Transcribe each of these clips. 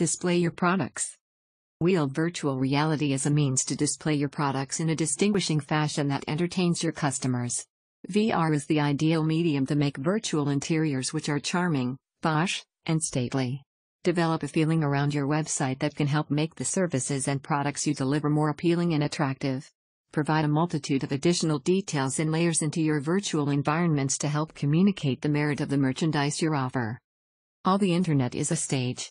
Display your products. Wield virtual reality as a means to display your products in a distinguishing fashion that entertains your customers. VR is the ideal medium to make virtual interiors which are charming, bosh, and stately. Develop a feeling around your website that can help make the services and products you deliver more appealing and attractive. Provide a multitude of additional details and layers into your virtual environments to help communicate the merit of the merchandise you offer. All the internet is a stage.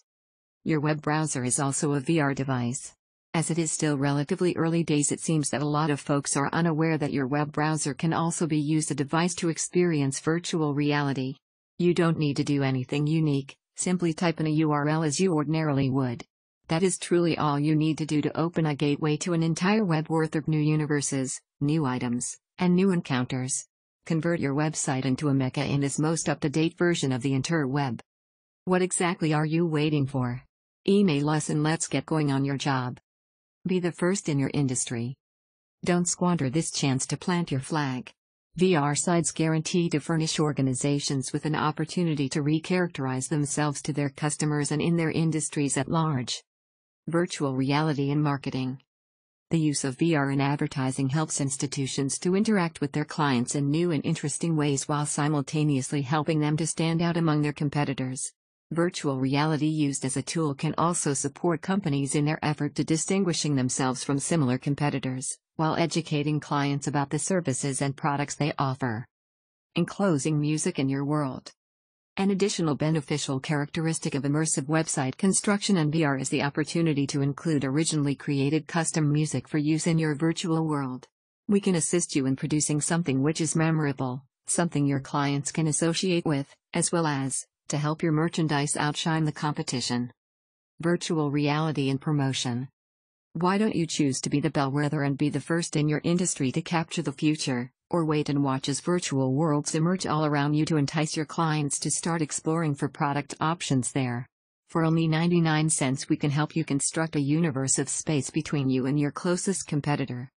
Your web browser is also a VR device. As it is still relatively early days it seems that a lot of folks are unaware that your web browser can also be used a device to experience virtual reality. You don't need to do anything unique, simply type in a URL as you ordinarily would. That is truly all you need to do to open a gateway to an entire web worth of new universes, new items, and new encounters. Convert your website into a mecca in this most up-to-date version of the interweb. What exactly are you waiting for? Email us and let's get going on your job. Be the first in your industry. Don't squander this chance to plant your flag. VR sites guarantee to furnish organizations with an opportunity to recharacterize themselves to their customers and in their industries at large. Virtual reality in marketing. The use of VR in advertising helps institutions to interact with their clients in new and interesting ways while simultaneously helping them to stand out among their competitors. Virtual reality used as a tool can also support companies in their effort to distinguishing themselves from similar competitors, while educating clients about the services and products they offer. Enclosing music in your world. An additional beneficial characteristic of immersive website construction and VR is the opportunity to include originally created custom music for use in your virtual world. We can assist you in producing something which is memorable, something your clients can associate with, as well as to help your merchandise outshine the competition. Virtual reality and promotion. Why don't you choose to be the bellwether and be the first in your industry to capture the future, or wait and watch as virtual worlds emerge all around you to entice your clients to start exploring for product options there? For only 99 cents, we can help you construct a universe of space between you and your closest competitor.